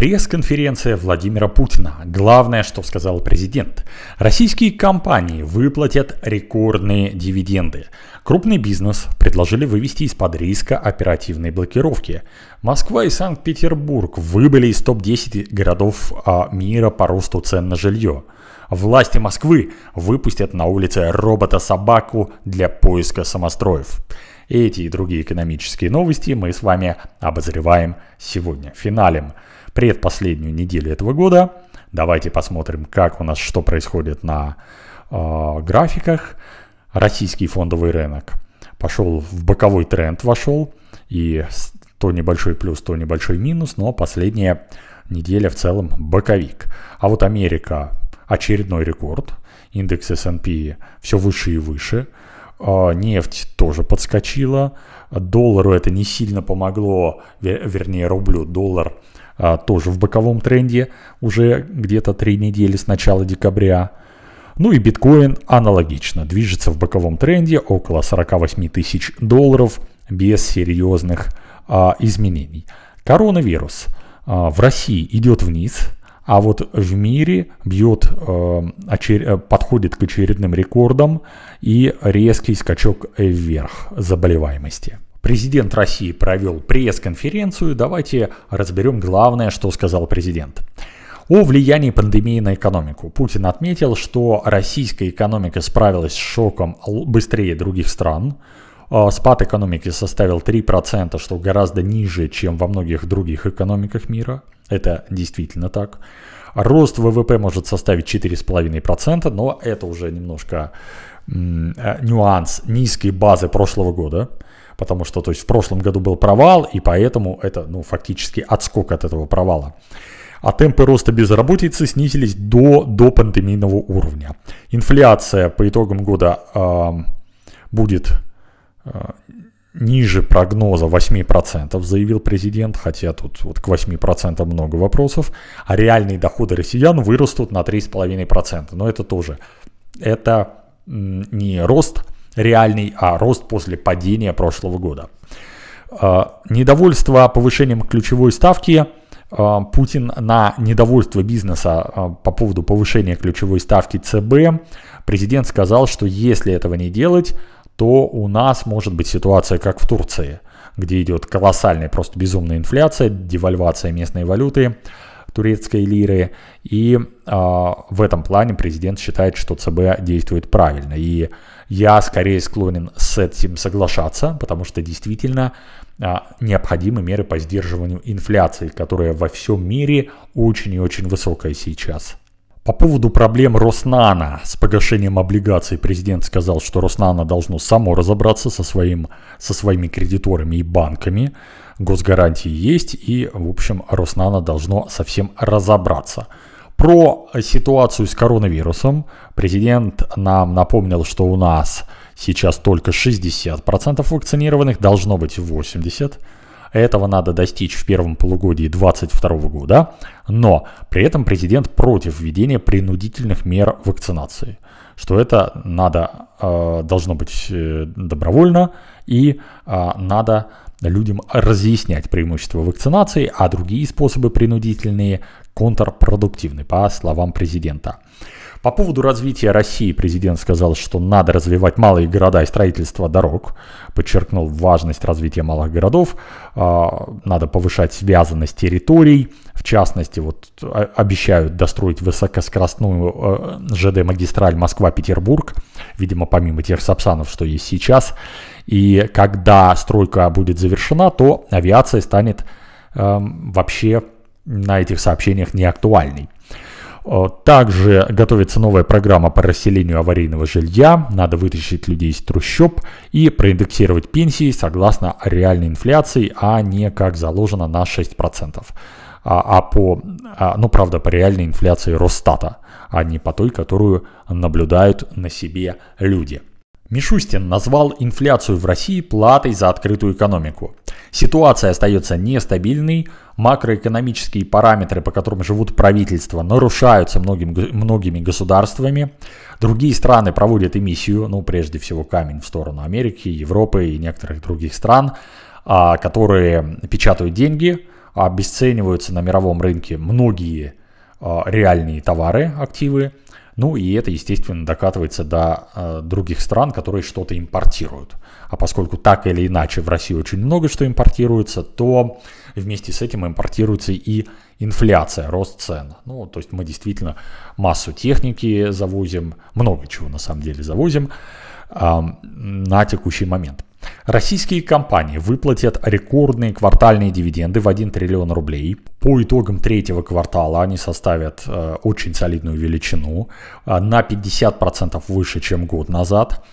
Пресс-конференция Владимира Путина. Главное, что сказал президент. Российские компании выплатят рекордные дивиденды. Крупный бизнес предложили вывести из-под риска оперативной блокировки. Москва и Санкт-Петербург выбыли из топ-10 городов а, мира по росту цен на жилье. Власти Москвы выпустят на улице робота-собаку для поиска самостроев. Эти и другие экономические новости мы с вами обозреваем сегодня финалем. Предпоследнюю неделю этого года давайте посмотрим, как у нас что происходит на э, графиках. Российский фондовый рынок пошел в боковой тренд, вошел и то небольшой плюс, то небольшой минус, но последняя неделя в целом боковик. А вот Америка очередной рекорд. Индекс S&P все выше и выше. А, нефть тоже подскочила. Доллару это не сильно помогло, вернее рублю. Доллар а, тоже в боковом тренде уже где-то три недели с начала декабря. Ну и биткоин аналогично, движется в боковом тренде около 48 тысяч долларов без серьезных а, изменений. Коронавирус а, в России идет вниз, а вот в мире бьет, э, очер... Э, подходит к очередным рекордам и резкий скачок вверх заболеваемости. Президент России провел пресс-конференцию. Давайте разберем главное, что сказал президент. О влиянии пандемии на экономику. Путин отметил, что российская экономика справилась с шоком быстрее других стран. Э, спад экономики составил 3%, что гораздо ниже, чем во многих других экономиках мира. Это действительно так. Рост ВВП может составить 4,5%, но это уже немножко э, нюанс низкой базы прошлого года, потому что то есть в прошлом году был провал, и поэтому это ну, фактически отскок от этого провала. А темпы роста безработицы снизились до, до пандемийного уровня. Инфляция по итогам года э, будет а, ниже прогноза 8%, заявил президент, хотя тут вот к 8% много вопросов, а реальные доходы россиян вырастут на 3,5%. Но это тоже, это не рост реальный, а рост после падения прошлого года. А, недовольство повышением ключевой ставки а, – Путин на недовольство бизнеса по поводу повышения ключевой ставки ЦБ. Президент сказал, что если этого не делать, то у нас может быть ситуация как в Турции, где идет колоссальная, просто безумная инфляция, девальвация местной валюты, турецкой лиры. И э, в этом плане президент считает, что ЦБ действует правильно. И я скорее склонен с этим соглашаться, потому что действительно э, необходимы меры по сдерживанию инфляции, которая во всем мире очень и очень высокая сейчас. По поводу проблем Роснана с погашением облигаций президент сказал, что Роснана должно само разобраться со, своим, со своими кредиторами и банками. Госгарантии есть и, в общем, Роснана должно совсем разобраться. Про ситуацию с коронавирусом президент нам напомнил, что у нас сейчас только 60% вакцинированных, должно быть 80%. Этого надо достичь в первом полугодии 2022 года, но при этом президент против введения принудительных мер вакцинации, что это надо, э, должно быть э, добровольно и э, надо людям разъяснять преимущества вакцинации, а другие способы принудительные контрпродуктивны, по словам президента. По поводу развития России президент сказал, что надо развивать малые города и строительство дорог, подчеркнул важность развития малых городов, а, надо повышать связанность территорий, в частности, вот а, обещают достроить высокоскоростную э, ЖД-магистраль Москва-Петербург, видимо, помимо тех сапсанов, что есть сейчас, и когда стройка будет завершена, то авиация станет эм, вообще на этих сообщениях не актуальной. Э, также готовится новая программа по расселению аварийного жилья. Надо вытащить людей из трущоб и проиндексировать пенсии согласно реальной инфляции, а не как заложено на 6%. А, а по, а, ну правда, по реальной инфляции Росстата, а не по той, которую наблюдают на себе люди. Мишустин назвал инфляцию в России платой за открытую экономику. Ситуация остается нестабильной, макроэкономические параметры, по которым живут правительства, нарушаются многим, многими государствами. Другие страны проводят эмиссию, ну, прежде всего, камень в сторону Америки, Европы и некоторых других стран, а, которые печатают деньги, обесцениваются на мировом рынке многие а, реальные товары, активы, ну и это, естественно, докатывается до э, других стран, которые что-то импортируют. А поскольку так или иначе в России очень много что импортируется, то вместе с этим импортируется и инфляция, рост цен. Ну, то есть мы действительно массу техники завозим, много чего на самом деле завозим э, на текущий момент. Российские компании выплатят рекордные квартальные дивиденды в 1 триллион рублей. По итогам третьего квартала они составят э, очень солидную величину, э, на 50% выше, чем год назад.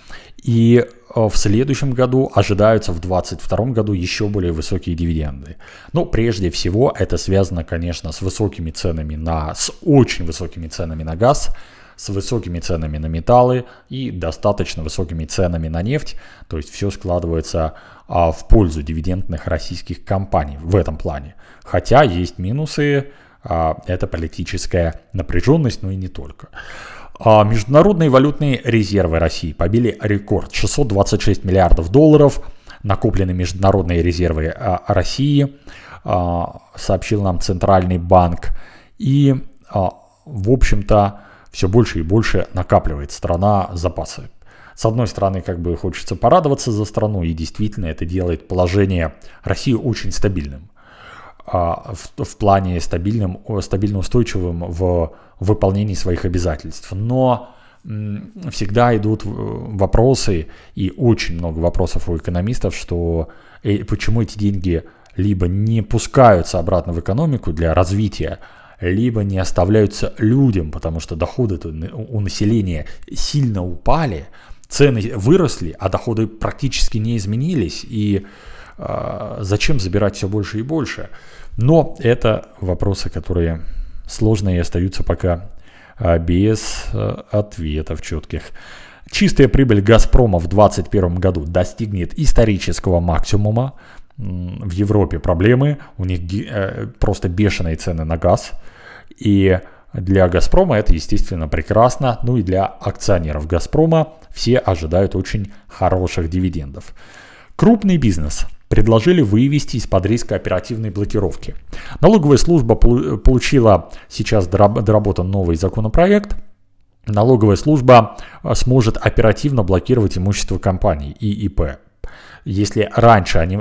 И э, в следующем году ожидаются в 2022 году еще более высокие дивиденды. Но прежде всего это связано, конечно, с высокими ценами на, с очень высокими ценами на газ, с высокими ценами на металлы и достаточно высокими ценами на нефть. То есть все складывается а, в пользу дивидендных российских компаний в этом плане. Хотя есть минусы, а, это политическая напряженность, но и не только. А международные валютные резервы России побили рекорд 626 миллиардов долларов, накоплены международные резервы а, России, а, сообщил нам Центральный банк. И, а, в общем-то, все больше и больше накапливает страна запасы. С одной стороны, как бы хочется порадоваться за страну, и действительно это делает положение России очень стабильным. А, в, в плане стабильным, стабильно устойчивым в выполнении своих обязательств. Но всегда идут э, вопросы, и очень много вопросов у экономистов, что э, почему эти деньги либо не пускаются обратно в экономику для развития, либо не оставляются людям, потому что доходы у населения сильно упали, цены выросли, а доходы практически не изменились, и э, зачем забирать все больше и больше? Но это вопросы, которые сложные и остаются пока а, без а, ответов четких. Чистая прибыль «Газпрома» в 2021 году достигнет исторического максимума в Европе проблемы, у них э, просто бешеные цены на газ. И для «Газпрома» это, естественно, прекрасно. Ну и для акционеров «Газпрома» все ожидают очень хороших дивидендов. Крупный бизнес предложили вывести из-под риска оперативной блокировки. Налоговая служба получила сейчас доработан новый законопроект, налоговая служба э, сможет оперативно блокировать имущество компаний и ИП. Если раньше они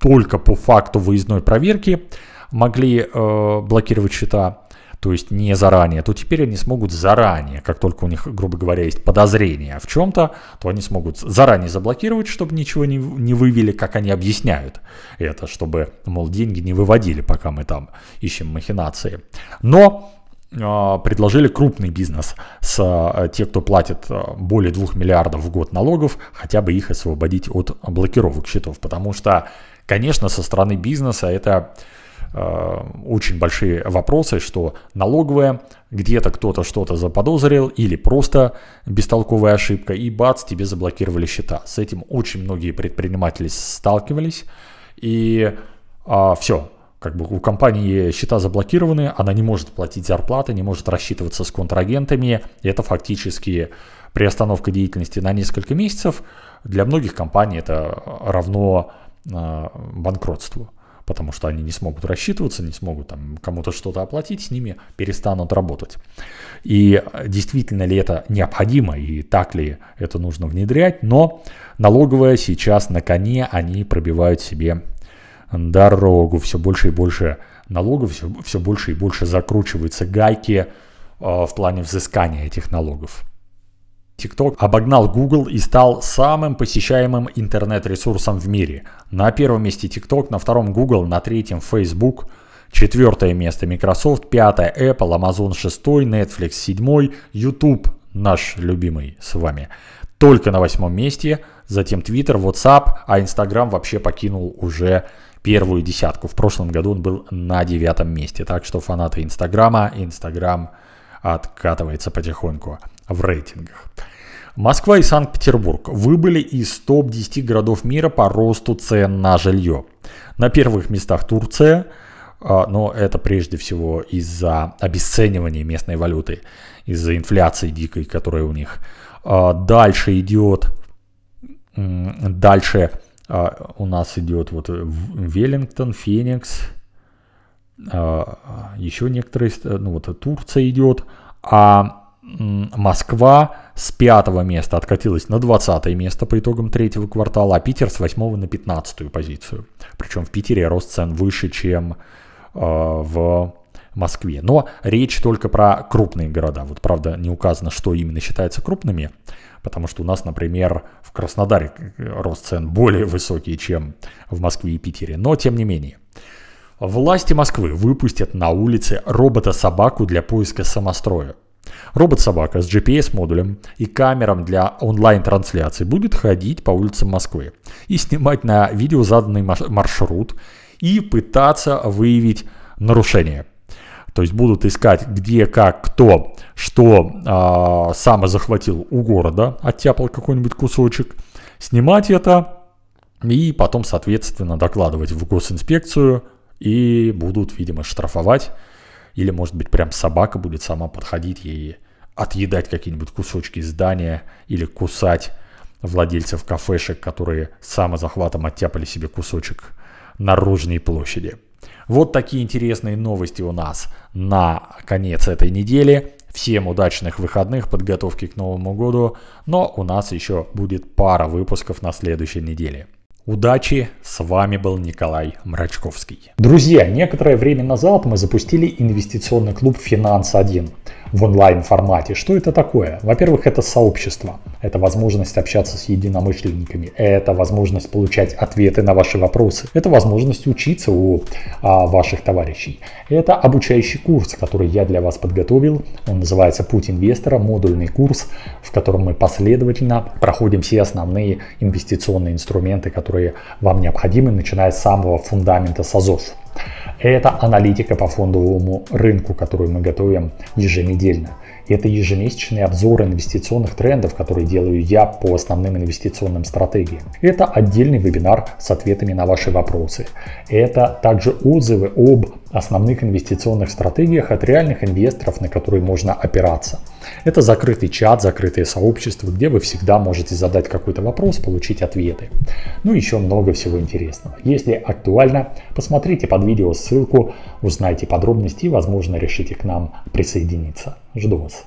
только по факту выездной проверки могли э, блокировать счета, то есть не заранее, то теперь они смогут заранее, как только у них, грубо говоря, есть подозрение в чем-то, то они смогут заранее заблокировать, чтобы ничего не, не вывели, как они объясняют это, чтобы, мол, деньги не выводили, пока мы там ищем махинации. Но а, предложили крупный бизнес с э, те, кто платит э, более 2 миллиардов в год налогов, хотя бы их освободить от блокировок счетов. Потому что, конечно, со стороны бизнеса это э, очень большие вопросы, что налоговая, где-то кто-то что-то заподозрил или просто бестолковая ошибка, и бац, тебе заблокировали счета. С этим очень многие предприниматели сталкивались, и а, все, как бы у компании счета заблокированы, она не может платить зарплаты, не может рассчитываться с контрагентами. И это фактически приостановка деятельности на несколько месяцев. Для многих компаний это равно а, банкротству, потому что они не смогут рассчитываться, не смогут там, кому-то что-то оплатить, с ними перестанут работать. И действительно ли это необходимо и так ли это нужно внедрять, но налоговая сейчас на коне, они пробивают себе дорогу, все больше и больше налогов, все, все больше и больше закручиваются гайки э, в плане взыскания этих налогов. TikTok обогнал Google и стал самым посещаемым интернет-ресурсом в мире. На первом месте TikTok, на втором Google, на третьем Facebook, четвертое место Microsoft, пятое Apple, Amazon шестой, Netflix седьмой, YouTube наш любимый с вами только на восьмом месте, затем Twitter, WhatsApp, а Instagram вообще покинул уже первую десятку. В прошлом году он был на девятом месте. Так что фанаты Инстаграма, Инстаграм откатывается потихоньку в рейтингах. Москва и Санкт-Петербург вы были из топ-10 городов мира по росту цен на жилье. На первых местах Турция, а, но это прежде всего из-за обесценивания местной валюты, из-за инфляции дикой, которая у них. А, дальше идет, дальше а у нас идет вот э, Веллингтон, Феникс, а, еще некоторые, ну вот Турция идет, а Москва с пятого места откатилась на 20 место по итогам третьего квартала, а Питер с 8 на 15 позицию. Причем в Питере рост цен выше, чем а, в Москве. Но речь только про крупные города. Вот правда не указано, что именно считается крупными, потому что у нас, например, в Краснодаре рост цен более высокий, чем в Москве и Питере. Но тем не менее. Власти Москвы выпустят на улице робота-собаку для поиска самостроя. Робот-собака с GPS-модулем и камерам для онлайн-трансляции будет ходить по улицам Москвы и снимать на видео заданный маршрут и пытаться выявить нарушения. То есть будут искать, где, как, кто, что э, самозахватил у города, оттяпал какой-нибудь кусочек, снимать это и потом, соответственно, докладывать в госинспекцию и будут, видимо, штрафовать. Или, может быть, прям собака будет сама подходить и отъедать какие-нибудь кусочки здания или кусать владельцев кафешек, которые самозахватом оттяпали себе кусочек наружной площади. Вот такие интересные новости у нас на конец этой недели. Всем удачных выходных, подготовки к Новому году. Но у нас еще будет пара выпусков на следующей неделе. Удачи, с вами был Николай Мрачковский. Друзья, некоторое время назад мы запустили инвестиционный клуб «Финанс-1» в онлайн формате. Что это такое? Во-первых, это сообщество. Это возможность общаться с единомышленниками. Это возможность получать ответы на ваши вопросы. Это возможность учиться у а, ваших товарищей. Это обучающий курс, который я для вас подготовил. Он называется «Путь инвестора», модульный курс, в котором мы последовательно проходим все основные инвестиционные инструменты, которые вам необходимы, начиная с самого фундамента САЗОВ. Это аналитика по фондовому рынку, которую мы готовим еженедельно. Это ежемесячные обзоры инвестиционных трендов, которые делаю я по основным инвестиционным стратегиям. Это отдельный вебинар с ответами на ваши вопросы. Это также отзывы об основных инвестиционных стратегиях от реальных инвесторов, на которые можно опираться. Это закрытый чат, закрытое сообщество, где вы всегда можете задать какой-то вопрос, получить ответы. Ну и еще много всего интересного. Если актуально, посмотрите под видео с ссылку, узнайте подробности и, возможно, решите к нам присоединиться. Жду вас.